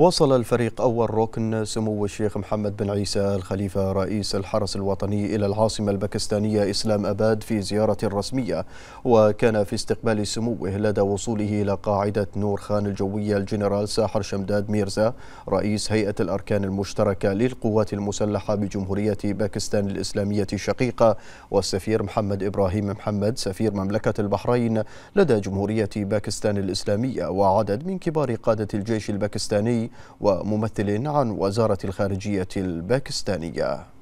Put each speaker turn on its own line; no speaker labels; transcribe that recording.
وصل الفريق أول ركن سمو الشيخ محمد بن عيسى الخليفة رئيس الحرس الوطني إلى العاصمة الباكستانية إسلام أباد في زيارة رسمية وكان في استقبال سموه لدى وصوله إلى قاعدة نور خان الجوية الجنرال ساحر شمداد ميرزا رئيس هيئة الأركان المشتركة للقوات المسلحة بجمهورية باكستان الإسلامية الشقيقة والسفير محمد إبراهيم محمد سفير مملكة البحرين لدى جمهورية باكستان الإسلامية وعدد من كبار قادة الجيش الباكستاني وممثل عن وزارة الخارجية الباكستانية